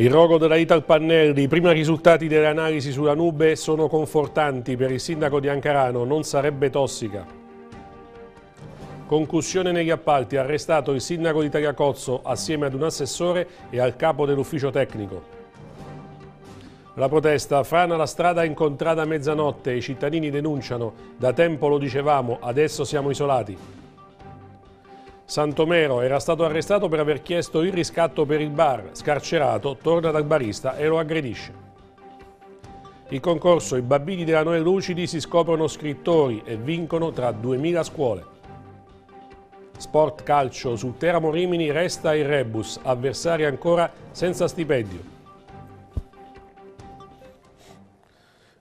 Il rogo della Ital Pannelli, i primi risultati delle analisi sulla nube sono confortanti per il sindaco di Ancarano, non sarebbe tossica. Concussione negli appalti, arrestato il sindaco di Tagliacozzo assieme ad un assessore e al capo dell'ufficio tecnico. La protesta frana la strada incontrata a mezzanotte, i cittadini denunciano, da tempo lo dicevamo, adesso siamo isolati. Santomero era stato arrestato per aver chiesto il riscatto per il bar, scarcerato, torna dal barista e lo aggredisce. Il concorso i bambini della Noè Lucidi si scoprono scrittori e vincono tra 2000 scuole. Sport calcio su Teramo Rimini resta il Rebus, avversari ancora senza stipendio.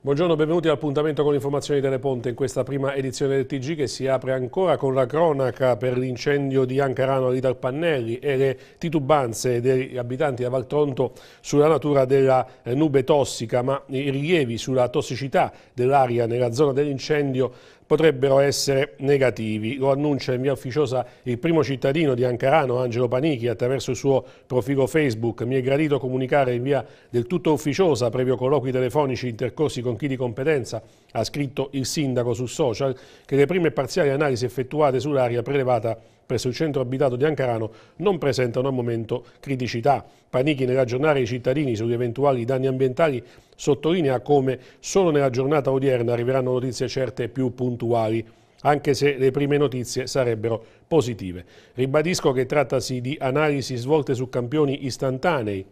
Buongiorno, benvenuti all'appuntamento con informazioni delle Ponte in questa prima edizione del TG che si apre ancora con la cronaca per l'incendio di Ancarano a Pannelli e le titubanze degli abitanti a Valtronto sulla natura della eh, nube tossica, ma i rilievi sulla tossicità dell'aria nella zona dell'incendio potrebbero essere negativi. Lo annuncia in via ufficiosa il primo cittadino di Ancarano, Angelo Panichi, attraverso il suo profilo Facebook. Mi è gradito comunicare in via del tutto ufficiosa, previo colloqui telefonici intercorsi con chi di competenza, ha scritto il sindaco su social, che le prime parziali analisi effettuate sull'aria prelevata presso il centro abitato di Ancarano non presentano al momento criticità. Panichi nell'aggiornare ragionare i cittadini sugli eventuali danni ambientali sottolinea come solo nella giornata odierna arriveranno notizie certe più puntuali anche se le prime notizie sarebbero positive. Ribadisco che trattasi di analisi svolte su campioni istantanei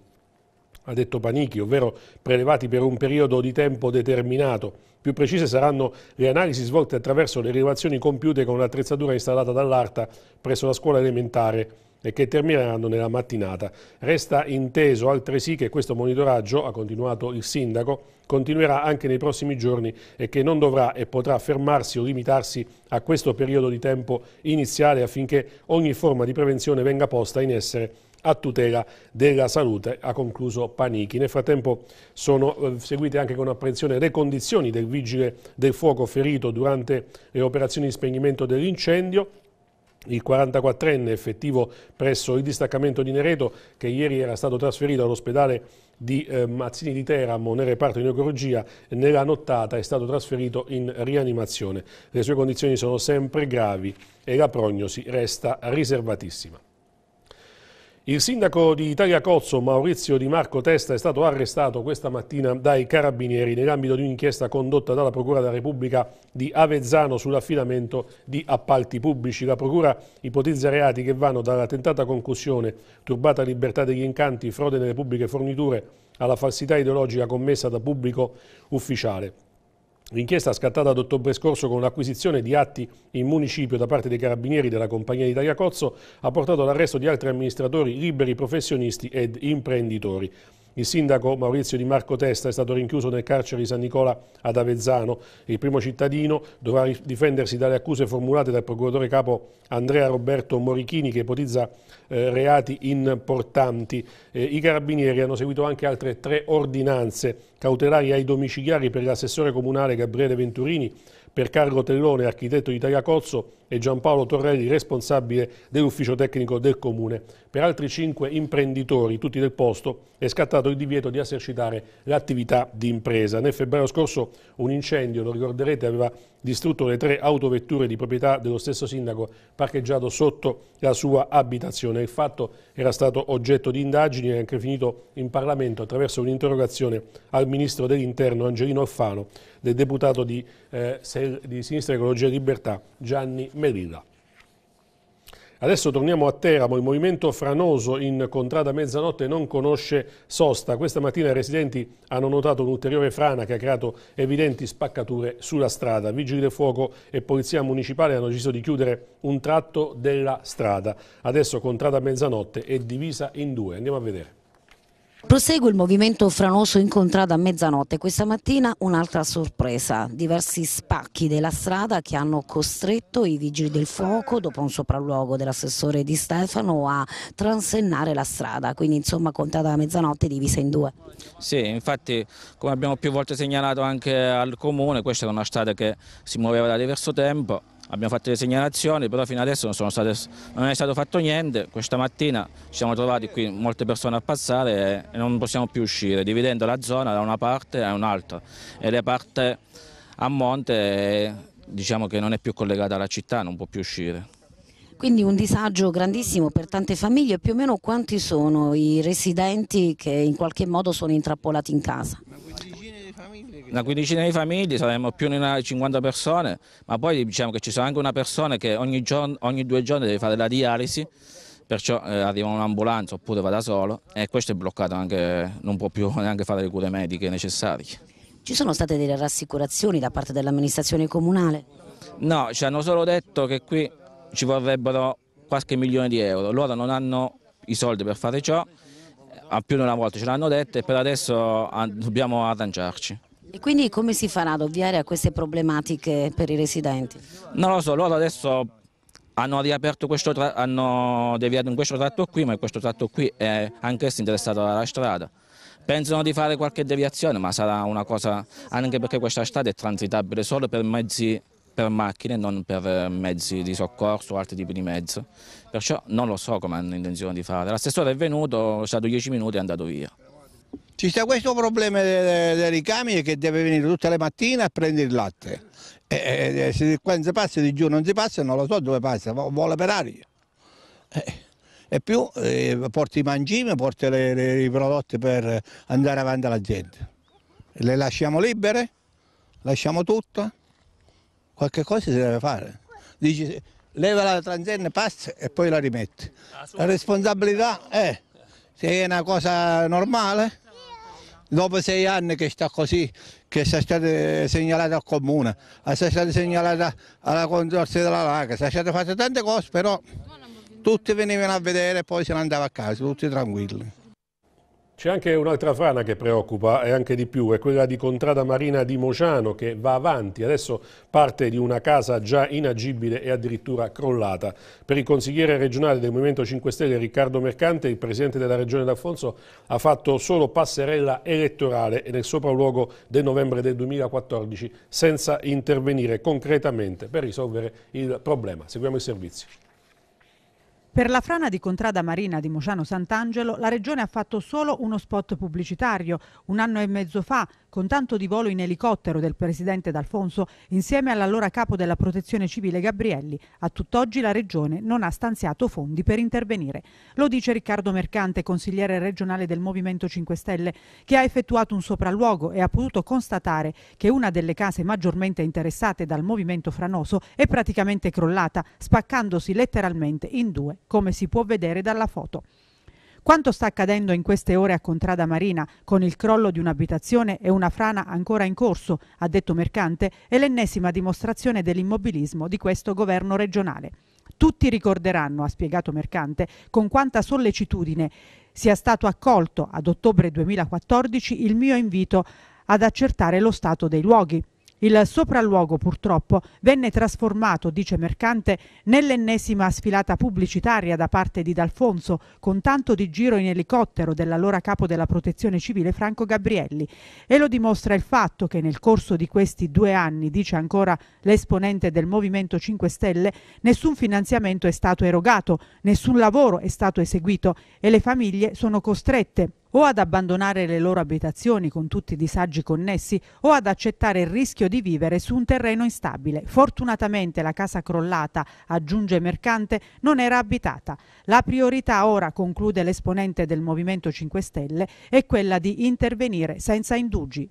ha detto Panichi, ovvero prelevati per un periodo di tempo determinato. Più precise saranno le analisi svolte attraverso le rilevazioni compiute con l'attrezzatura installata dall'ARTA presso la scuola elementare e che termineranno nella mattinata. Resta inteso altresì che questo monitoraggio, ha continuato il Sindaco, continuerà anche nei prossimi giorni e che non dovrà e potrà fermarsi o limitarsi a questo periodo di tempo iniziale affinché ogni forma di prevenzione venga posta in essere a tutela della salute, ha concluso Panichi. Nel frattempo sono eh, seguite anche con apprensione le condizioni del vigile del fuoco ferito durante le operazioni di spegnimento dell'incendio, il 44enne effettivo presso il distaccamento di Nereto che ieri era stato trasferito all'ospedale di eh, Mazzini di Teramo nel reparto di neurologia nella nottata è stato trasferito in rianimazione. Le sue condizioni sono sempre gravi e la prognosi resta riservatissima. Il sindaco di Italia Cozzo, Maurizio Di Marco Testa, è stato arrestato questa mattina dai carabinieri nell'ambito di un'inchiesta condotta dalla Procura della Repubblica di Avezzano sull'affidamento di appalti pubblici. La Procura ipotizza reati che vanno dalla tentata concussione, turbata libertà degli incanti, frode nelle pubbliche forniture, alla falsità ideologica commessa da pubblico ufficiale. L'inchiesta scattata ad ottobre scorso con l'acquisizione di atti in municipio da parte dei carabinieri della compagnia di Tagliacozzo ha portato all'arresto di altri amministratori liberi professionisti ed imprenditori. Il sindaco Maurizio Di Marco Testa è stato rinchiuso nel carcere di San Nicola ad Avezzano. Il primo cittadino dovrà difendersi dalle accuse formulate dal procuratore capo Andrea Roberto Morichini che ipotizza eh, reati importanti. Eh, I carabinieri hanno seguito anche altre tre ordinanze cautelari ai domiciliari per l'assessore comunale Gabriele Venturini, per Carlo Tellone, architetto di Tagliacozzo e Giampaolo Torrelli, responsabile dell'ufficio tecnico del comune. Per altri cinque imprenditori, tutti del posto, è scattato il divieto di esercitare l'attività di impresa. Nel febbraio scorso un incendio, lo ricorderete, aveva distrutto le tre autovetture di proprietà dello stesso sindaco parcheggiato sotto la sua abitazione. Il fatto era stato oggetto di indagini e anche finito in Parlamento attraverso un'interrogazione al ministro dell'Interno Angelino Alfano del deputato di, eh, di Sinistra Ecologia e Libertà Gianni Melilla. Adesso torniamo a Teramo, il movimento franoso in contrada mezzanotte non conosce sosta. Questa mattina i residenti hanno notato un'ulteriore frana che ha creato evidenti spaccature sulla strada. Vigili del fuoco e polizia municipale hanno deciso di chiudere un tratto della strada. Adesso contrada mezzanotte è divisa in due. Andiamo a vedere. Prosegue il movimento franoso incontrato a mezzanotte. Questa mattina un'altra sorpresa, diversi spacchi della strada che hanno costretto i vigili del fuoco, dopo un sopralluogo dell'assessore Di Stefano, a transennare la strada, quindi insomma contata a mezzanotte divisa in due. Sì, infatti come abbiamo più volte segnalato anche al comune, questa è una strada che si muoveva da diverso tempo, abbiamo fatto le segnalazioni, però fino adesso non, state, non, è stato fatto niente. Questa mattina ci siamo trovati qui molte persone a passare e, non possiamo più uscire, dividendo la zona da una parte a un'altra. E la parte a monte diciamo che non è più collegata alla città, non può più uscire. Quindi un disagio grandissimo per tante famiglie, più o meno quanti sono i residenti che in qualche modo sono intrappolati in casa? Una quindicina di famiglie, saremmo più di 50 persone, ma poi diciamo che ci sono anche una persona che ogni, giorno, ogni due giorni deve fare la dialisi, perciò eh, arriva un'ambulanza oppure va da solo e questo è bloccato, anche, non può più neanche fare le cure mediche necessarie. Ci sono state delle rassicurazioni da parte dell'amministrazione comunale? No, ci hanno solo detto che qui ci vorrebbero qualche milione di euro, loro non hanno i soldi per fare ciò, eh, più di una volta ce l'hanno detto e per adesso ah, dobbiamo arrangiarci. E quindi come si farà ad ovviare a queste problematiche per i residenti? Non lo so, loro adesso hanno riaperto questo tratto, hanno deviato in questo tratto qui, ma questo tratto qui è anch'esso interessato alla strada. Pensano di fare qualche deviazione, ma sarà una cosa, anche perché questa strada è transitabile solo per mezzi per macchine, non per eh, mezzi di soccorso o altri tipi di mezzo. Perciò non lo so come hanno intenzione di fare. L'assessore è venuto, è stato dieci minuti e è andato via. Ci sta questo problema dei, dei ricami che deve venire tutte le mattine a prendere il latte. E, e, se qua non si passa di giù non si passa, non lo so dove passa, vuole per aria. Eh e più eh, porti i mangimi, porti le, le, i prodotti per andare avanti alla gente. Le lasciamo libere, lasciamo tutto, qualche cosa si deve fare. Dici, leva la transenna, passa e poi la rimetti. Ah, la responsabilità è, se è una cosa normale, dopo sei anni che sta così, che è stata segnalata al comune, è eh, stata segnalata alla consorzia della Laga, è stata fatta tante cose, però tutti venivano a vedere e poi se ne andava a casa, tutti tranquilli. C'è anche un'altra frana che preoccupa e anche di più, è quella di Contrada Marina di Mociano che va avanti, adesso parte di una casa già inagibile e addirittura crollata. Per il consigliere regionale del Movimento 5 Stelle Riccardo Mercante, il presidente della regione D'Alfonso ha fatto solo passerella elettorale e nel sopralluogo del novembre del 2014 senza intervenire concretamente per risolvere il problema. Seguiamo il servizio. Per la frana di Contrada Marina di Mociano Sant'Angelo la Regione ha fatto solo uno spot pubblicitario un anno e mezzo fa con tanto di volo in elicottero del presidente D'Alfonso insieme all'allora capo della protezione civile Gabrielli. A tutt'oggi la regione non ha stanziato fondi per intervenire. Lo dice Riccardo Mercante, consigliere regionale del Movimento 5 Stelle, che ha effettuato un sopralluogo e ha potuto constatare che una delle case maggiormente interessate dal movimento franoso è praticamente crollata, spaccandosi letteralmente in due, come si può vedere dalla foto. Quanto sta accadendo in queste ore a Contrada Marina con il crollo di un'abitazione e una frana ancora in corso, ha detto Mercante, è l'ennesima dimostrazione dell'immobilismo di questo governo regionale. Tutti ricorderanno, ha spiegato Mercante, con quanta sollecitudine sia stato accolto ad ottobre 2014 il mio invito ad accertare lo stato dei luoghi. Il sopralluogo purtroppo venne trasformato, dice Mercante, nell'ennesima sfilata pubblicitaria da parte di D'Alfonso, con tanto di giro in elicottero dell'allora capo della protezione civile Franco Gabrielli. E lo dimostra il fatto che nel corso di questi due anni, dice ancora l'esponente del Movimento 5 Stelle, nessun finanziamento è stato erogato, nessun lavoro è stato eseguito e le famiglie sono costrette o ad abbandonare le loro abitazioni con tutti i disagi connessi o ad accettare il rischio di vivere su un terreno instabile. Fortunatamente la casa crollata, aggiunge Mercante, non era abitata. La priorità ora, conclude l'esponente del Movimento 5 Stelle, è quella di intervenire senza indugi.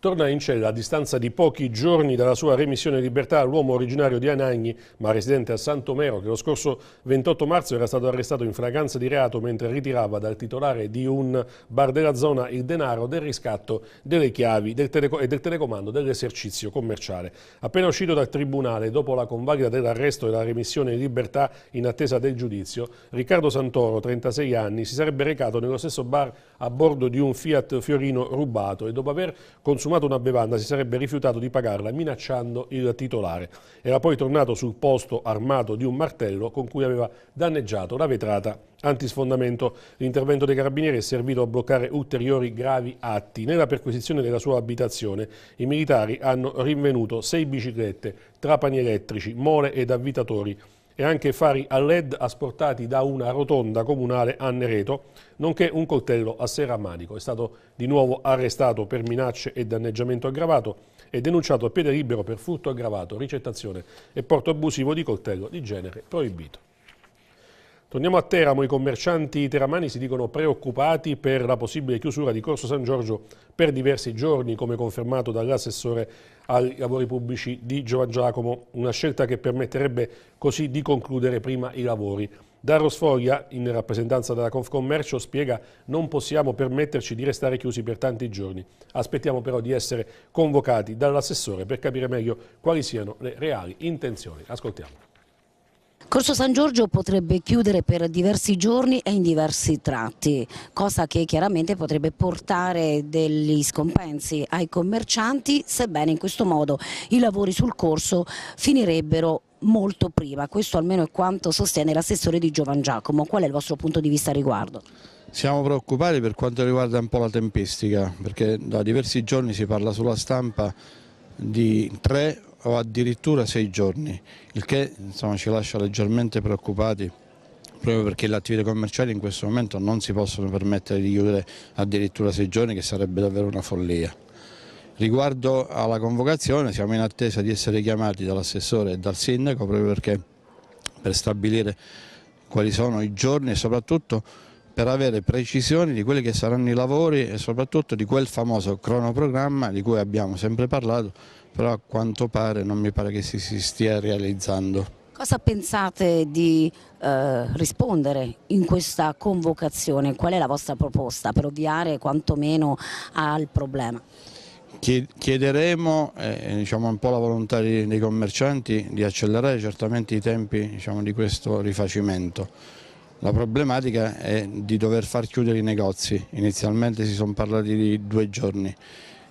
Torna in cella a distanza di pochi giorni dalla sua remissione in libertà l'uomo originario di Anagni, ma residente a Santomero, che lo scorso 28 marzo era stato arrestato in fragranza di reato mentre ritirava dal titolare di un bar della zona il denaro del riscatto delle chiavi del e del telecomando dell'esercizio commerciale. Appena uscito dal tribunale, dopo la convalida dell'arresto e la remissione in libertà in attesa del giudizio, Riccardo Santoro, 36 anni, si sarebbe recato nello stesso bar a bordo di un Fiat Fiorino rubato e dopo aver consultato consumato una bevanda si sarebbe rifiutato di pagarla minacciando il titolare. Era poi tornato sul posto armato di un martello con cui aveva danneggiato la vetrata antisfondamento. L'intervento dei carabinieri è servito a bloccare ulteriori gravi atti. Nella perquisizione della sua abitazione i militari hanno rinvenuto sei biciclette, trapani elettrici, mole ed avvitatori e anche fari a led asportati da una rotonda comunale a Nereto, nonché un coltello a Serramanico. È stato di nuovo arrestato per minacce e danneggiamento aggravato e denunciato a piede libero per furto aggravato, ricettazione e porto abusivo di coltello di genere proibito. Torniamo a Teramo, i commercianti teramani si dicono preoccupati per la possibile chiusura di Corso San Giorgio per diversi giorni, come confermato dall'assessore ai lavori pubblici di Giovan Giacomo, una scelta che permetterebbe così di concludere prima i lavori. Dario Sfoglia, in rappresentanza della Confcommercio, spiega non possiamo permetterci di restare chiusi per tanti giorni. Aspettiamo però di essere convocati dall'assessore per capire meglio quali siano le reali intenzioni. Ascoltiamo. Corso San Giorgio potrebbe chiudere per diversi giorni e in diversi tratti, cosa che chiaramente potrebbe portare degli scompensi ai commercianti, sebbene in questo modo i lavori sul corso finirebbero molto prima. Questo almeno è quanto sostiene l'assessore di Giovan Giacomo. Qual è il vostro punto di vista a riguardo? Siamo preoccupati per quanto riguarda un po' la tempistica, perché da diversi giorni si parla sulla stampa di tre o addirittura sei giorni, il che insomma, ci lascia leggermente preoccupati proprio perché le attività commerciali in questo momento non si possono permettere di chiudere addirittura sei giorni che sarebbe davvero una follia. Riguardo alla convocazione siamo in attesa di essere chiamati dall'assessore e dal sindaco proprio perché per stabilire quali sono i giorni e soprattutto per avere precisioni di quelli che saranno i lavori e soprattutto di quel famoso cronoprogramma di cui abbiamo sempre parlato però a quanto pare non mi pare che si, si stia realizzando. Cosa pensate di eh, rispondere in questa convocazione? Qual è la vostra proposta per ovviare quantomeno al problema? Chiederemo eh, diciamo un po' la volontà dei commercianti di accelerare certamente i tempi diciamo, di questo rifacimento. La problematica è di dover far chiudere i negozi, inizialmente si sono parlati di due giorni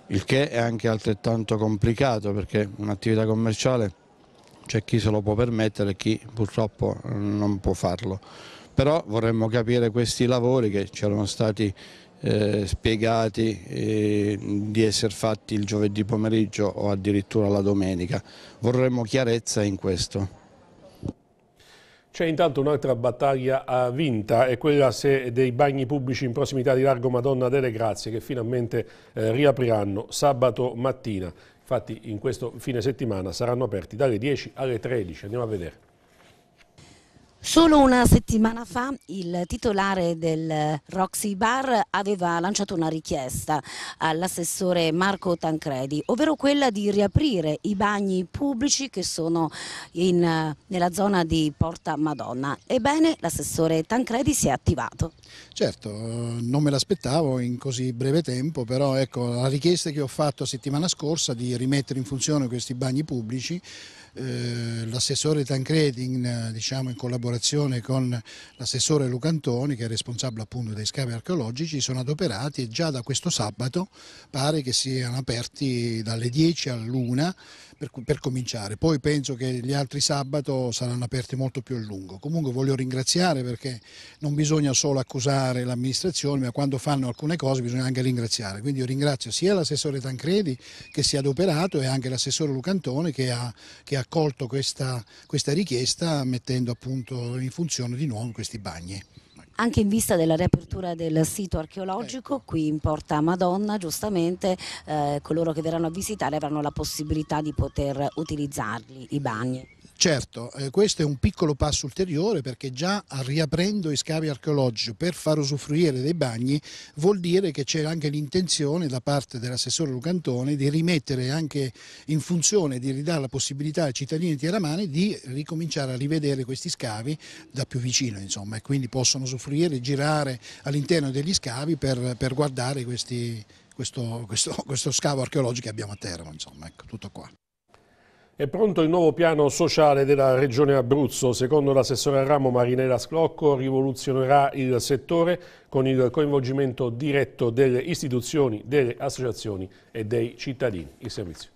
il che è anche altrettanto complicato perché un'attività commerciale c'è chi se lo può permettere e chi purtroppo non può farlo. Però vorremmo capire questi lavori che ci erano stati eh, spiegati eh, di essere fatti il giovedì pomeriggio o addirittura la domenica. Vorremmo chiarezza in questo. C'è intanto un'altra battaglia vinta, è quella se dei bagni pubblici in prossimità di Largo Madonna delle Grazie che finalmente eh, riapriranno sabato mattina. Infatti in questo fine settimana saranno aperti dalle 10 alle 13. Andiamo a vedere. Solo una settimana fa il titolare del Roxy Bar aveva lanciato una richiesta all'assessore Marco Tancredi, ovvero quella di riaprire i bagni pubblici che sono in, nella zona di Porta Madonna. Ebbene, l'assessore Tancredi si è attivato. Certo, non me l'aspettavo in così breve tempo, però ecco, la richiesta che ho fatto settimana scorsa di rimettere in funzione questi bagni pubblici eh, l'assessore Tancredi in, eh, diciamo, in collaborazione con l'assessore Lucantoni che è responsabile appunto dei scavi archeologici sono adoperati e già da questo sabato pare che siano aperti dalle 10 all'una per, per cominciare, poi penso che gli altri sabato saranno aperti molto più a lungo. Comunque voglio ringraziare perché non bisogna solo accusare l'amministrazione ma quando fanno alcune cose bisogna anche ringraziare, quindi io ringrazio sia l'assessore Tancredi che si è adoperato e anche l'assessore Lucantoni che ha, che ha accolto questa, questa richiesta mettendo appunto in funzione di nuovo questi bagni anche in vista della riapertura del sito archeologico ecco. qui in Porta Madonna, giustamente eh, coloro che verranno a visitare avranno la possibilità di poter utilizzarli i bagni. Certo, eh, questo è un piccolo passo ulteriore perché già riaprendo i scavi archeologici per far usufruire dei bagni vuol dire che c'è anche l'intenzione da parte dell'assessore Lucantone di rimettere anche in funzione, di ridare la possibilità ai cittadini di tieramani di ricominciare a rivedere questi scavi da più vicino insomma e quindi possono usufruire, girare all'interno degli scavi per, per guardare questi, questo, questo, questo, scavo archeologico che abbiamo a Teramo, insomma, ecco, tutto qua. È pronto il nuovo piano sociale della Regione Abruzzo. Secondo l'assessore al ramo Marinella Sclocco rivoluzionerà il settore con il coinvolgimento diretto delle istituzioni, delle associazioni e dei cittadini. Il servizio.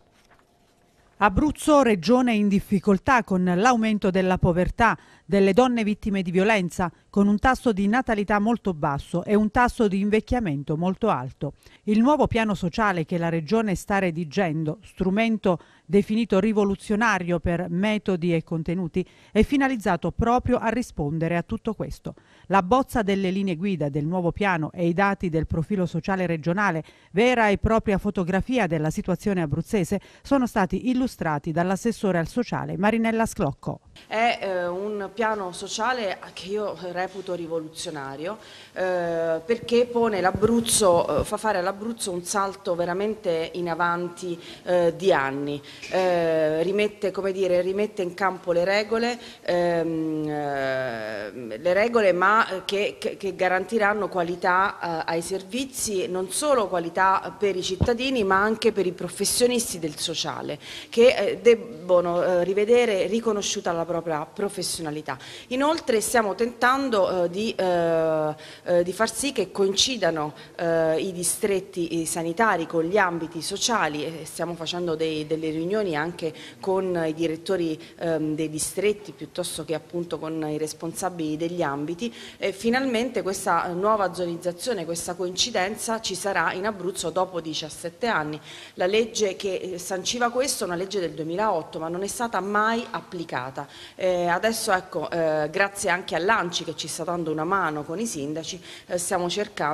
Abruzzo, regione in difficoltà con l'aumento della povertà, delle donne vittime di violenza, con un tasso di natalità molto basso e un tasso di invecchiamento molto alto. Il nuovo piano sociale che la regione sta redigendo, strumento definito rivoluzionario per metodi e contenuti, è finalizzato proprio a rispondere a tutto questo la bozza delle linee guida del nuovo piano e i dati del profilo sociale regionale, vera e propria fotografia della situazione abruzzese, sono stati illustrati dall'assessore al sociale Marinella Sclocco. È eh, un piano sociale che io reputo rivoluzionario eh, perché pone l'Abruzzo, eh, fa fare all'Abruzzo un salto veramente in avanti eh, di anni, eh, rimette, dire, rimette, in campo le regole, ehm, eh, le regole ma ma eh, che, che garantiranno qualità eh, ai servizi, non solo qualità per i cittadini ma anche per i professionisti del sociale che eh, debbono eh, rivedere riconosciuta la propria professionalità. Inoltre stiamo tentando eh, di, eh, di, far sì che coincidano i distretti sanitari con gli ambiti sociali stiamo facendo dei, delle riunioni anche con i direttori ehm, dei distretti piuttosto che appunto con i responsabili degli ambiti eh, finalmente questa eh, nuova zonizzazione, questa coincidenza ci sarà in Abruzzo dopo 17 anni. La legge che eh, sanciva questo è una legge del 2008 ma non è stata mai applicata. Eh, adesso ecco, eh, grazie anche all'Anci che ci sta dando una mano con i sindaci, eh, stiamo cercando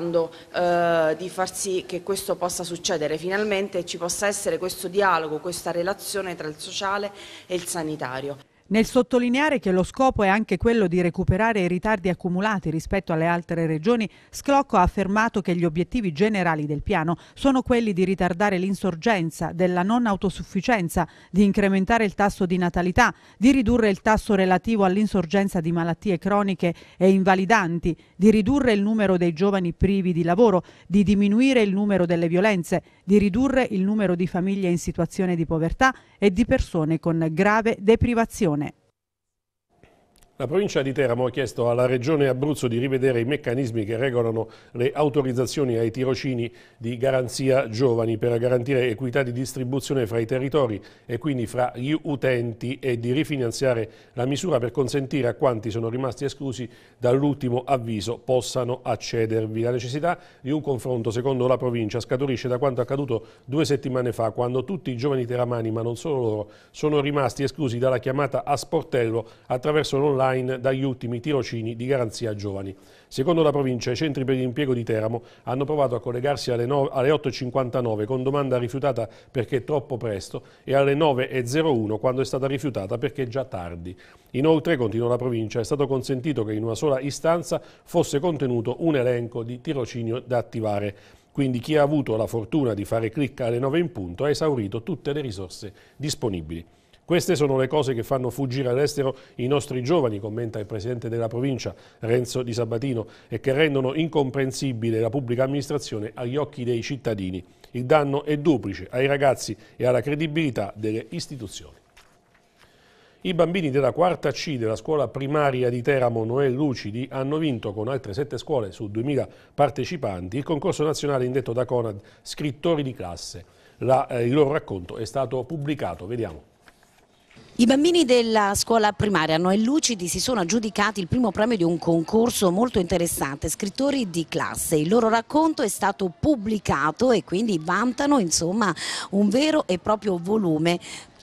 di far sì che questo possa succedere finalmente ci possa essere questo dialogo, questa relazione tra il sociale e il sanitario nel sottolineare che lo scopo è anche quello di recuperare i ritardi accumulati rispetto alle altre regioni, Sclocco ha affermato che gli obiettivi generali del piano sono quelli di ritardare l'insorgenza, della non autosufficienza, di incrementare il tasso di natalità, di ridurre il tasso relativo all'insorgenza di malattie croniche e invalidanti, di ridurre il numero dei giovani privi di lavoro, di diminuire il numero delle violenze, di ridurre il numero di famiglie in situazione di povertà e di persone con grave deprivazione la provincia di Teramo ha chiesto alla Regione Abruzzo di rivedere i meccanismi che regolano le autorizzazioni ai tirocini di garanzia giovani per garantire equità di distribuzione fra i territori e quindi fra gli utenti e di rifinanziare la misura per consentire a quanti sono rimasti esclusi dall'ultimo avviso possano accedervi. La necessità di un confronto, secondo la provincia, scaturisce da quanto accaduto due settimane fa, quando tutti i giovani teramani, ma non solo loro, sono rimasti esclusi dalla chiamata a sportello attraverso l'online online dagli ultimi tirocini di Garanzia Giovani. Secondo la provincia, i centri per l'impiego di Teramo hanno provato a collegarsi alle, 8.59 con domanda rifiutata perché troppo presto e alle 9.01 quando è stata rifiutata perché già tardi. Inoltre, continua la provincia, è stato consentito che in una sola istanza fosse contenuto un elenco di tirocinio da attivare. Quindi chi ha avuto la fortuna di fare clic alle 9 in punto ha esaurito tutte le risorse disponibili. Queste sono le cose che fanno fuggire all'estero i nostri giovani, commenta il presidente della provincia Renzo Di Sabatino, e che rendono incomprensibile la pubblica amministrazione agli occhi dei cittadini. Il danno è duplice ai ragazzi e alla credibilità delle istituzioni. I bambini della quarta C della scuola primaria di Teramo Noel Lucidi hanno vinto con altre sette scuole su 2000 partecipanti il concorso nazionale indetto da Conad Scrittori di classe. La, eh, il loro racconto è stato pubblicato, vediamo. I bambini della scuola primaria Noè Lucidi si sono aggiudicati il primo premio di un concorso molto interessante, scrittori di classe. Il loro racconto è stato pubblicato e quindi vantano insomma, un vero e proprio volume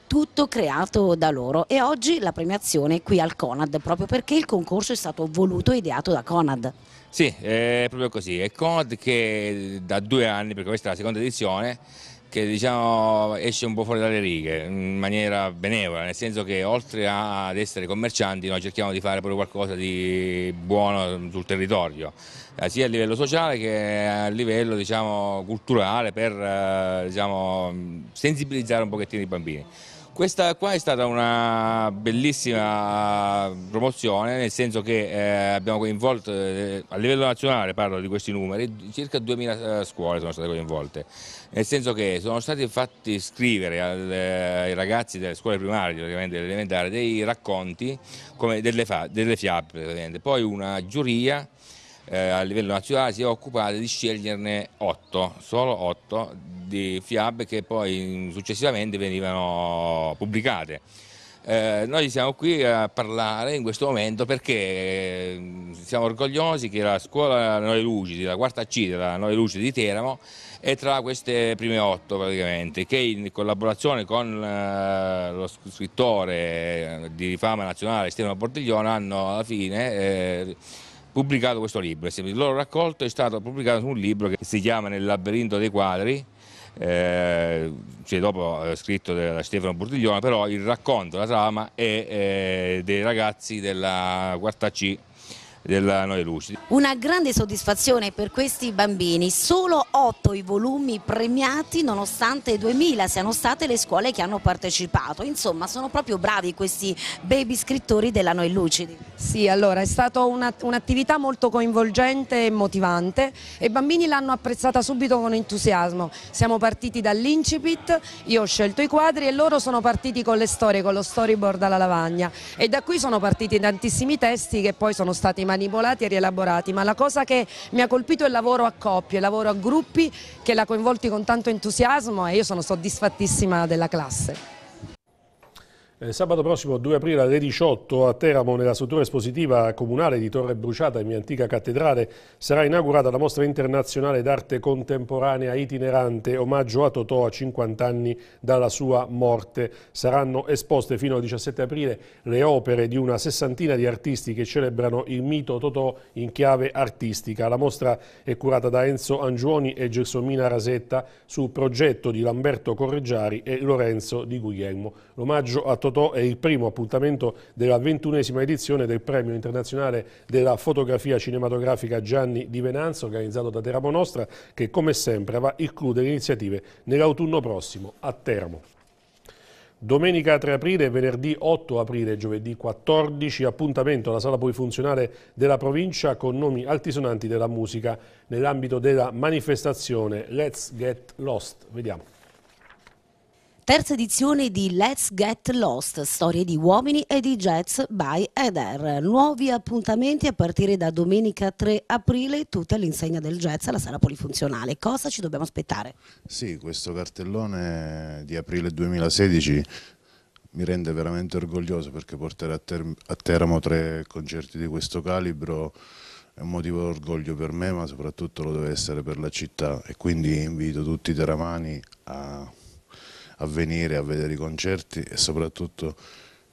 tutto creato da loro e oggi la premiazione è qui al Conad proprio perché il concorso è stato voluto e ideato da Conad. Sì, è proprio così, è Conad che da due anni, perché questa è la seconda edizione, che diciamo, esce un po' fuori dalle righe in maniera benevola, nel senso che oltre ad essere commercianti noi cerchiamo di fare proprio qualcosa di buono sul territorio, eh, sia a livello sociale che a livello diciamo, culturale per eh, diciamo, sensibilizzare un pochettino i bambini. Questa qua è stata una bellissima eh, promozione, nel senso che eh, abbiamo coinvolto, eh, a livello nazionale parlo di questi numeri, circa 2000 eh, scuole sono state coinvolte, nel senso che sono stati fatti scrivere al, eh, ai ragazzi delle scuole primarie, praticamente elementari, dei racconti delle, delle fiabe, poi una giuria eh, a livello nazionale si è occupata di sceglierne 8, solo 8 di fiab che poi mm, successivamente venivano pubblicate. Eh, noi siamo qui a parlare in questo momento perché mm, siamo orgogliosi che la scuola Noi Lucidi, la quarta C della Noi Lucidi di Teramo è tra queste prime otto praticamente che in collaborazione con eh, lo scrittore di fama nazionale Stefano Portiglione hanno alla fine eh, pubblicato questo libro. Il loro raccolto è stato pubblicato su un libro che si chiama Nel labirinto dei quadri, eh, cioè dopo eh, scritto da Stefano Burtiglione, però il racconto, la trama è eh, dei ragazzi della quarta C della Noe Lucidi. Una grande soddisfazione per questi bambini, solo otto i volumi premiati nonostante 2000 siano state le scuole che hanno partecipato, insomma sono proprio bravi questi baby scrittori della Noe Lucidi. Sì, allora è stata un'attività un molto coinvolgente e motivante e i bambini l'hanno apprezzata subito con entusiasmo. Siamo partiti dall'incipit, io ho scelto i quadri e loro sono partiti con le storie, con lo storyboard alla lavagna e da qui sono partiti tantissimi testi che poi sono stati manipolati e rielaborati, ma la cosa che mi ha colpito è il lavoro a coppie, il lavoro a gruppi che l'ha coinvolti con tanto entusiasmo e io sono soddisfattissima della classe. Eh, sabato prossimo 2 aprile alle 18 a Teramo nella struttura espositiva comunale di Torre Bruciata in mia antica cattedrale sarà inaugurata la mostra internazionale d'arte contemporanea itinerante omaggio a Totò a 50 anni dalla sua morte. Saranno esposte fino al 17 aprile le opere di una sessantina di artisti che celebrano il mito Totò in chiave artistica. La mostra è curata da Enzo Angiuoni e Gelsomina Rasetta su progetto di Lamberto Correggiari e Lorenzo Di Guglielmo. L'omaggio a Totò Totò è il primo appuntamento della ventunesima edizione del Premio Internazionale della Fotografia Cinematografica Gianni di Venanza, organizzato da Teramo Nostra, che come sempre va a includere iniziative nell'autunno prossimo a Teramo. Domenica 3 aprile, venerdì 8 aprile giovedì 14 appuntamento alla sala polifunzionale della provincia con nomi altisonanti della musica nell'ambito della manifestazione Let's Get Lost. Vediamo terza edizione di Let's Get Lost, storie di uomini e di jazz by Eder. Nuovi appuntamenti a partire da domenica 3 aprile, tutte all'insegna del jazz alla sala polifunzionale. Cosa ci dobbiamo aspettare? Sì, questo cartellone di aprile 2016 mi rende veramente orgoglioso perché portare a, ter a Teramo tre concerti di questo calibro è un motivo d'orgoglio per me ma soprattutto lo deve essere per la città e quindi invito tutti i teramani a a venire a vedere i concerti e soprattutto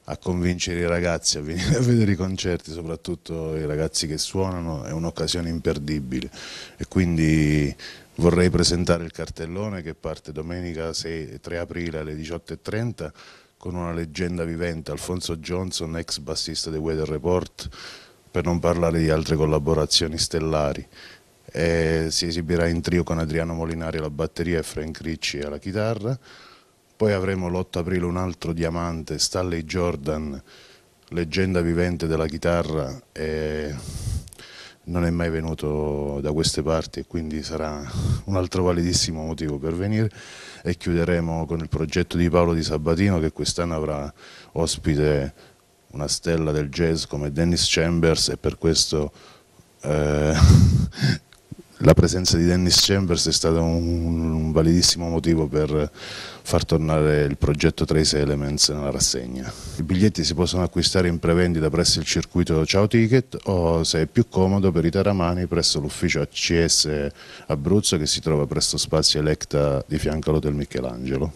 a convincere i ragazzi a venire a vedere i concerti, soprattutto i ragazzi che suonano, è un'occasione imperdibile e quindi vorrei presentare il cartellone che parte domenica 6, 3 aprile alle 18.30 con una leggenda vivente, Alfonso Johnson, ex bassista dei Weather Report, per non parlare di altre collaborazioni stellari. E eh, si esibirà in trio con Adriano Molinari alla batteria e Frank Ricci alla chitarra. Poi avremo l'8 aprile un altro diamante, Stanley Jordan, leggenda vivente della chitarra e non è mai venuto da queste parti e quindi sarà un altro validissimo motivo per venire e chiuderemo con il progetto di Paolo Di Sabatino che quest'anno avrà ospite una stella del jazz come Dennis Chambers e per questo eh, la presenza di Dennis Chambers è stato un, un validissimo motivo per far tornare il progetto Trace Elements nella rassegna. I biglietti si possono acquistare in prevendita presso il circuito Ciao Ticket o se è più comodo per i taramani presso l'ufficio ACS Abruzzo che si trova presso Spazio Electa di fianco all'Hotel Michelangelo.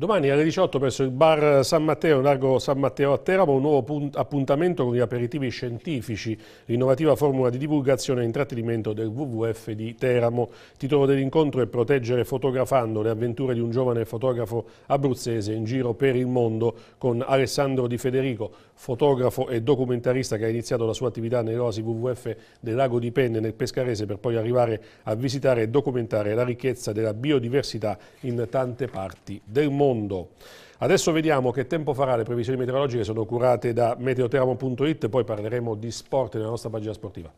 Domani alle 18 presso il bar San Matteo, largo San Matteo a Teramo, un nuovo appuntamento con gli aperitivi scientifici, l'innovativa formula di divulgazione e intrattenimento del WWF di Teramo. titolo dell'incontro è Proteggere fotografando le avventure di un giovane fotografo abruzzese in giro per il mondo con Alessandro Di Federico, fotografo e documentarista che ha iniziato la sua attività nell'oasi WWF del lago di Penne nel Pescarese per poi arrivare a visitare e documentare la ricchezza della biodiversità in tante parti del mondo mondo. Adesso vediamo che tempo farà, le previsioni meteorologiche sono curate da meteoteramo.it, poi parleremo di sport nella nostra pagina sportiva.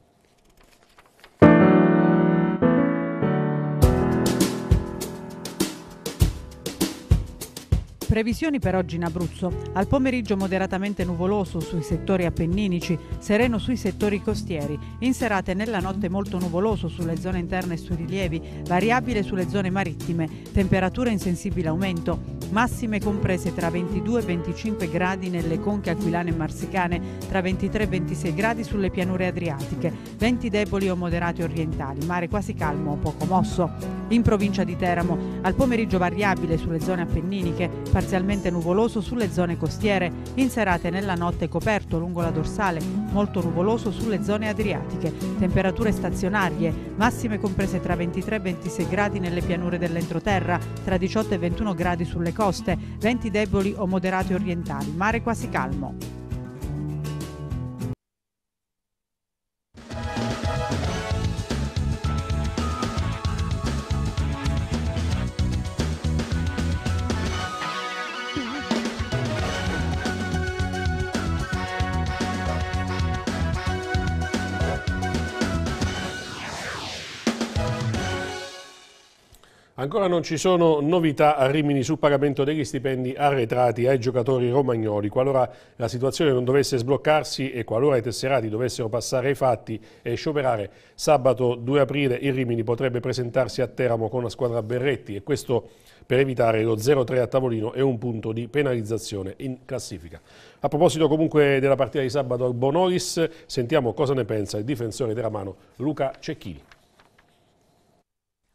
Previsioni per oggi in Abruzzo. Al pomeriggio moderatamente nuvoloso sui settori appenninici, sereno sui settori costieri. In serata e nella notte molto nuvoloso sulle zone interne e sui rilievi, variabile sulle zone marittime. Temperature in sensibile aumento massime comprese tra 22 e 25 gradi nelle conche aquilane e marsicane, tra 23 e 26 gradi sulle pianure adriatiche, venti deboli o moderati orientali, mare quasi calmo o poco mosso in provincia di Teramo. Al pomeriggio variabile sulle zone appenniniche, parzialmente nuvoloso sulle zone costiere, in serate nella notte coperto lungo la dorsale, molto nuvoloso sulle zone adriatiche. Temperature stazionarie, massime comprese tra 23 e 26 gradi nelle pianure dell'entroterra, tra 18 e 21 gradi sulle coste, venti deboli o moderati orientali, mare quasi calmo. Ancora non ci sono novità a Rimini sul pagamento degli stipendi arretrati ai giocatori romagnoli. Qualora la situazione non dovesse sbloccarsi e qualora i tesserati dovessero passare ai fatti e scioperare, sabato 2 aprile il Rimini potrebbe presentarsi a Teramo con la squadra Berretti e questo per evitare lo 0-3 a tavolino e un punto di penalizzazione in classifica. A proposito comunque della partita di sabato al Bonolis, sentiamo cosa ne pensa il difensore teramano Luca Cecchini.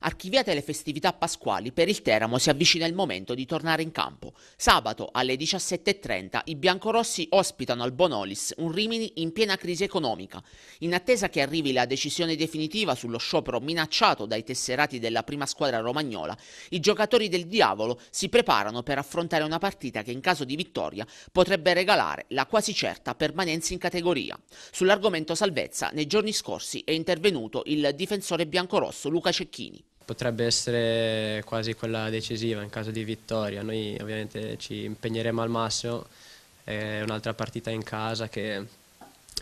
Archiviate le festività pasquali, per il Teramo si avvicina il momento di tornare in campo. Sabato alle 17.30 i biancorossi ospitano al Bonolis un Rimini in piena crisi economica. In attesa che arrivi la decisione definitiva sullo sciopero minacciato dai tesserati della prima squadra romagnola, i giocatori del diavolo si preparano per affrontare una partita che in caso di vittoria potrebbe regalare la quasi certa permanenza in categoria. Sull'argomento salvezza nei giorni scorsi è intervenuto il difensore biancorosso Luca Cecchini potrebbe essere quasi quella decisiva in caso di vittoria. Noi ovviamente ci impegneremo al massimo, è un'altra partita in casa che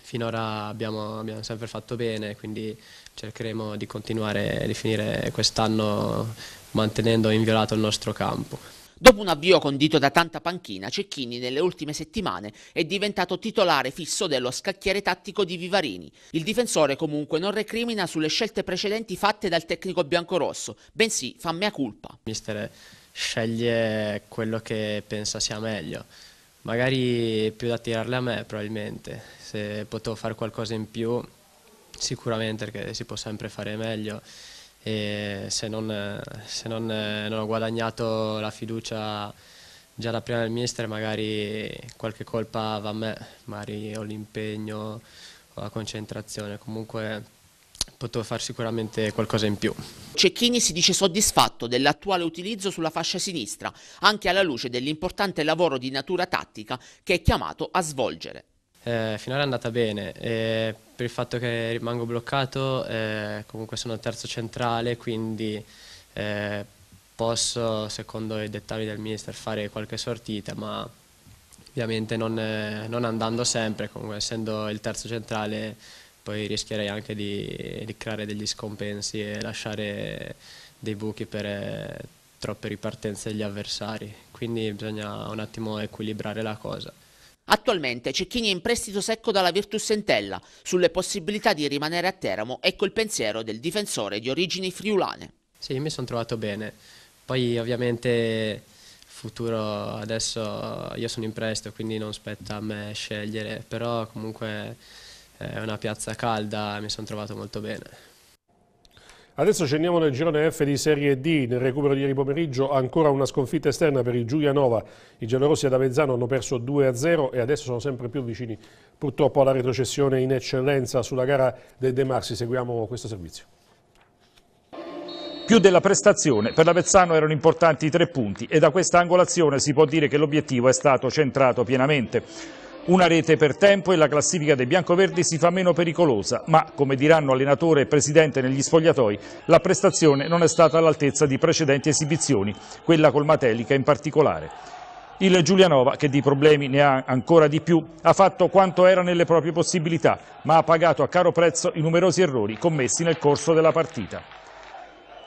finora abbiamo, abbiamo, sempre fatto bene, quindi cercheremo di continuare e di finire quest'anno mantenendo inviolato il nostro campo. Dopo un avvio condito da tanta panchina, Cecchini nelle ultime settimane è diventato titolare fisso dello scacchiere tattico di Vivarini. Il difensore comunque non recrimina sulle scelte precedenti fatte dal tecnico biancorosso, bensì fa mea culpa. Il Mister sceglie quello che pensa sia meglio. Magari più da tirarle a me probabilmente, se potevo fare qualcosa in più sicuramente perché si può sempre fare meglio e se non, se non, eh, non ho guadagnato la fiducia già da prima del mister magari qualche colpa va a me, magari ho l'impegno o la concentrazione, comunque potevo fare sicuramente qualcosa in più. Cecchini si dice soddisfatto dell'attuale utilizzo sulla fascia sinistra, anche alla luce dell'importante lavoro di natura tattica che è chiamato a svolgere. Eh, finora è andata bene, eh, per il fatto che rimango bloccato eh, comunque sono terzo centrale quindi eh, posso secondo i dettagli del mister fare qualche sortita ma ovviamente non, eh, non andando sempre, comunque essendo il terzo centrale poi rischierei anche di, di, creare degli scompensi e lasciare dei buchi per eh, troppe ripartenze degli avversari, quindi bisogna un attimo equilibrare la cosa. Attualmente Cecchini è in prestito secco dalla Virtus Sentella. Sulle possibilità di rimanere a Teramo ecco il pensiero del difensore di origini friulane. Sì, mi sono trovato bene. Poi ovviamente futuro adesso io sono in prestito, quindi non spetta a me scegliere, però comunque eh, è una piazza calda, e mi sono trovato molto bene. Adesso scendiamo nel girone F di Serie D. Nel recupero di ieri pomeriggio ancora una sconfitta esterna per il Giulianova. I giallorossi ad Avezzano hanno perso 2-0 e adesso sono sempre più vicini purtroppo alla retrocessione in eccellenza sulla gara del De Marsi. Seguiamo questo servizio. Più della prestazione, per l'Avezzano erano importanti i tre punti e da questa angolazione si può dire che l'obiettivo è stato centrato pienamente. Una rete per tempo e la classifica dei biancoverdi si fa meno pericolosa, ma come diranno allenatore e presidente negli sfogliatoi, la prestazione non è stata all'altezza di precedenti esibizioni, quella col Matelica in particolare. Il Giulianova, che di problemi ne ha ancora di più, ha fatto quanto era nelle proprie possibilità, ma ha pagato a caro prezzo i numerosi errori commessi nel corso della partita.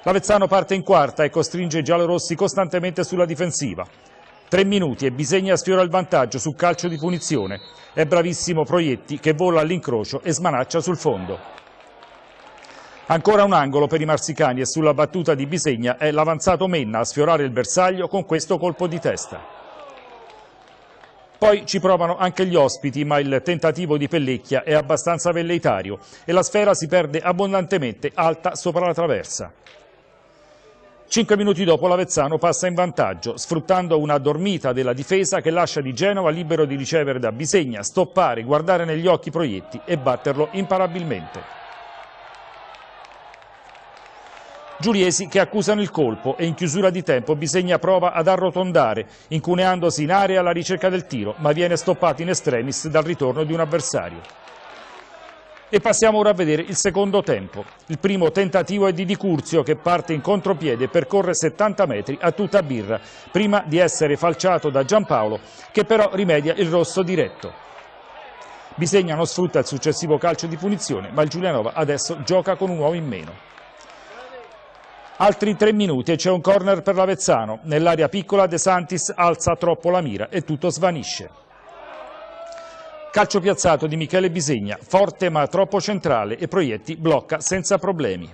L'Avezzano parte in quarta e costringe i giallorossi costantemente sulla difensiva. Tre minuti e bisogna sfiora il vantaggio sul calcio di punizione. È bravissimo Proietti che vola all'incrocio e smanaccia sul fondo. Ancora un angolo per i marsicani e sulla battuta di Bisegna è l'avanzato Menna a sfiorare il bersaglio con questo colpo di testa. Poi ci provano anche gli ospiti, ma il tentativo di Pellecchia è abbastanza velleitario e la sfera si perde abbondantemente alta sopra la traversa. Cinque minuti dopo l'Avezzano passa in vantaggio, sfruttando una dormita della difesa che lascia di Genova libero di ricevere da Bisegna, stoppare, guardare negli occhi Proietti e batterlo imparabilmente. Giuriesi che accusano il colpo e in chiusura di tempo Bisegna prova ad arrotondare, incuneandosi in area alla ricerca del tiro, ma viene stoppato in estremis dal ritorno di un avversario. E passiamo ora a vedere il secondo tempo. Il primo tentativo è di Di Curzio che parte in contropiede e percorre 70 metri a tutta birra, prima di essere falciato da Giampaolo che però rimedia il rosso diretto. Bisegna non sfrutta il successivo calcio di punizione, ma il Giulianova adesso gioca con un uomo in meno. Altri tre minuti e c'è un corner per l'Avezzano. Nell'area piccola De Santis alza troppo la mira e tutto svanisce. Calcio piazzato di Michele Bisegna, forte ma troppo centrale e Proietti blocca senza problemi.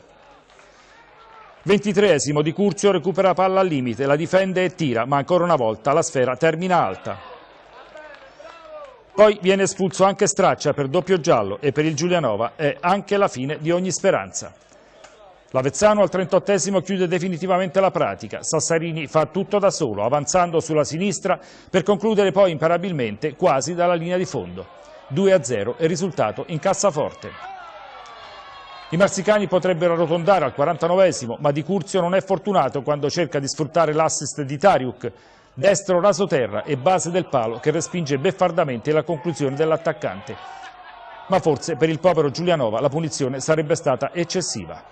23 di Curzio recupera palla al limite, la difende e tira, ma ancora una volta la sfera termina alta. Poi viene espulso anche Straccia per doppio giallo e per il Giulianova è anche la fine di ogni speranza. L'Avezzano al 38 chiude definitivamente la pratica. Sassarini fa tutto da solo, avanzando sulla sinistra per concludere poi imparabilmente quasi dalla linea di fondo. 2-0 è risultato in cassaforte. I marsicani potrebbero arrotondare al 49 esimo ma Di Curzio non è fortunato quando cerca di sfruttare l'assist di Tariuk, destro raso terra e base del palo che respinge beffardamente la conclusione dell'attaccante. Ma forse per il povero Giulianova la punizione sarebbe stata eccessiva.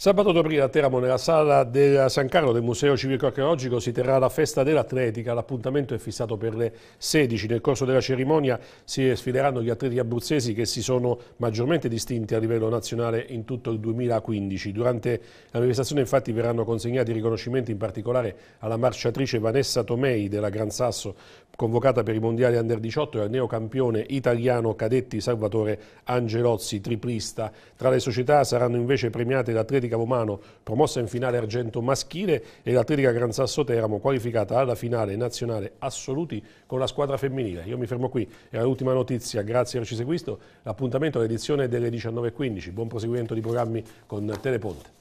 Sabato 2 aprile a Teramo, nella sala del San Carlo del Museo Civico Archeologico, si terrà la festa dell'atletica. L'appuntamento è fissato per le 16. Nel corso della cerimonia si sfideranno gli atleti abruzzesi che si sono maggiormente distinti a livello nazionale in tutto il 2015. Durante la manifestazione infatti verranno consegnati riconoscimenti in particolare alla marciatrice Vanessa Tomei della Gran Sasso convocata per i mondiali under 18 è il neocampione italiano cadetti Salvatore Angelozzi, triplista. Tra le società saranno invece premiate l'Atletica Romano, promossa in finale argento maschile, e l'Atletica Gran Sasso Teramo, qualificata alla finale nazionale assoluti con la squadra femminile. Io mi fermo qui, era l'ultima notizia, grazie per averci seguito. L'appuntamento all'edizione delle 19.15. Buon proseguimento di programmi con Teleponte.